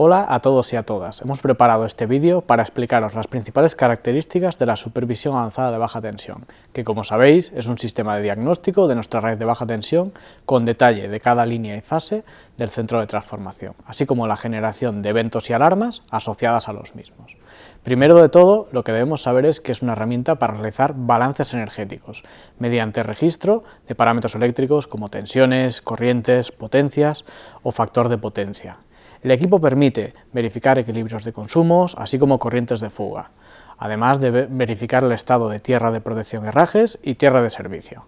Hola a todos y a todas, hemos preparado este vídeo para explicaros las principales características de la supervisión avanzada de baja tensión, que como sabéis es un sistema de diagnóstico de nuestra red de baja tensión con detalle de cada línea y fase del centro de transformación, así como la generación de eventos y alarmas asociadas a los mismos. Primero de todo, lo que debemos saber es que es una herramienta para realizar balances energéticos, mediante registro de parámetros eléctricos como tensiones, corrientes, potencias o factor de potencia, el equipo permite verificar equilibrios de consumos, así como corrientes de fuga, además de verificar el estado de tierra de protección herrajes y tierra de servicio,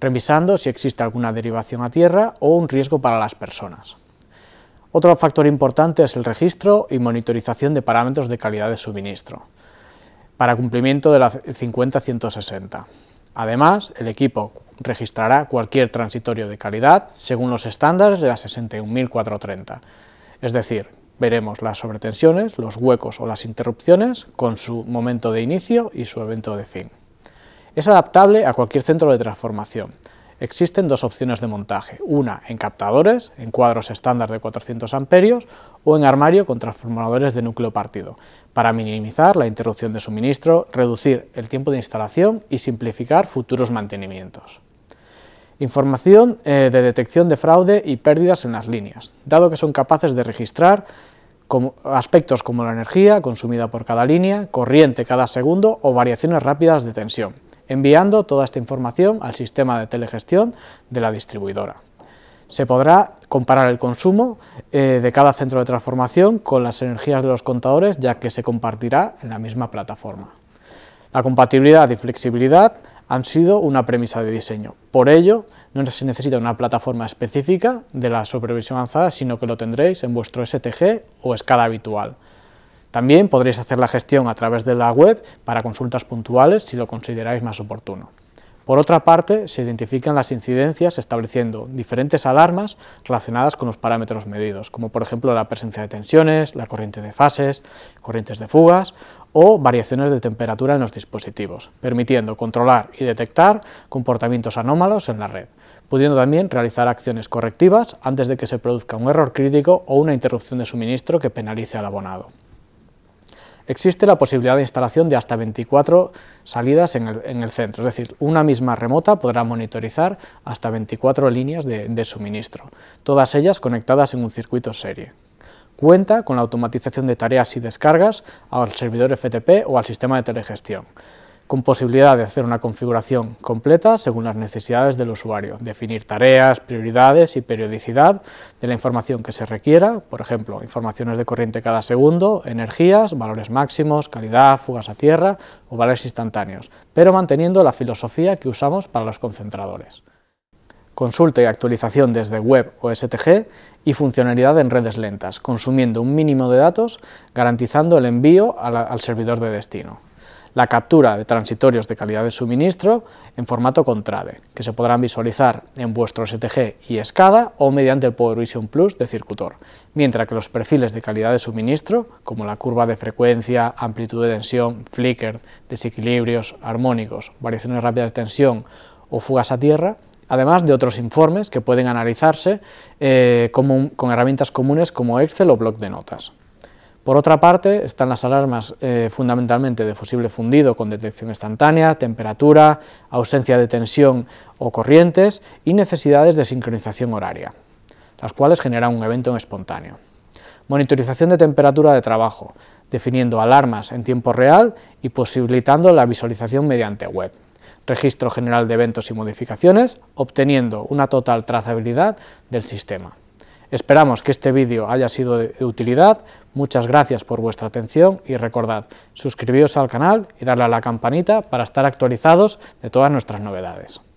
revisando si existe alguna derivación a tierra o un riesgo para las personas. Otro factor importante es el registro y monitorización de parámetros de calidad de suministro, para cumplimiento de la 50-160. Además, el equipo registrará cualquier transitorio de calidad según los estándares de la 61430, es decir, veremos las sobretensiones, los huecos o las interrupciones con su momento de inicio y su evento de fin. Es adaptable a cualquier centro de transformación. Existen dos opciones de montaje, una en captadores, en cuadros estándar de 400 amperios, o en armario con transformadores de núcleo partido, para minimizar la interrupción de suministro, reducir el tiempo de instalación y simplificar futuros mantenimientos. Información eh, de detección de fraude y pérdidas en las líneas, dado que son capaces de registrar aspectos como la energía consumida por cada línea, corriente cada segundo o variaciones rápidas de tensión, enviando toda esta información al sistema de telegestión de la distribuidora. Se podrá comparar el consumo eh, de cada centro de transformación con las energías de los contadores, ya que se compartirá en la misma plataforma. La compatibilidad y flexibilidad han sido una premisa de diseño. Por ello, no se necesita una plataforma específica de la supervisión avanzada, sino que lo tendréis en vuestro STG o escala habitual. También podréis hacer la gestión a través de la web para consultas puntuales si lo consideráis más oportuno. Por otra parte, se identifican las incidencias estableciendo diferentes alarmas relacionadas con los parámetros medidos, como por ejemplo la presencia de tensiones, la corriente de fases, corrientes de fugas o variaciones de temperatura en los dispositivos, permitiendo controlar y detectar comportamientos anómalos en la red, pudiendo también realizar acciones correctivas antes de que se produzca un error crítico o una interrupción de suministro que penalice al abonado. Existe la posibilidad de instalación de hasta 24 salidas en el, centro, es decir, una misma remota podrá monitorizar hasta 24 líneas de suministro, todas ellas conectadas en un circuito serie cuenta con la automatización de tareas y descargas al servidor FTP o al sistema de telegestión con posibilidad de hacer una configuración completa según las necesidades del usuario, definir tareas, prioridades y periodicidad de la información que se requiera, por ejemplo, informaciones de corriente cada segundo, energías, valores máximos, calidad, fugas a tierra o valores instantáneos, pero manteniendo la filosofía que usamos para los concentradores. Consulta y actualización desde web o STG y funcionalidad en redes lentas, consumiendo un mínimo de datos, garantizando el envío al, servidor de destino la captura de transitorios de calidad de suministro en formato contrade, que se podrán visualizar en vuestro STG y SCADA o mediante el Power Plus de Circutor, mientras que los perfiles de calidad de suministro, como la curva de frecuencia, amplitud de tensión, flicker, desequilibrios, armónicos, variaciones rápidas de tensión o fugas a tierra, además de otros informes que pueden analizarse eh, con herramientas comunes como Excel o bloc de notas. Por otra parte, están las alarmas eh, fundamentalmente de fusible fundido con detección instantánea, temperatura, ausencia de tensión o corrientes y necesidades de sincronización horaria, las cuales generan un evento espontáneo. Monitorización de temperatura de trabajo, definiendo alarmas en tiempo real y posibilitando la visualización mediante web. Registro general de eventos y modificaciones, obteniendo una total trazabilidad del sistema. Esperamos que este vídeo haya sido de utilidad, muchas gracias por vuestra atención y recordad, suscribiros al canal y darle a la campanita para estar actualizados de todas nuestras novedades.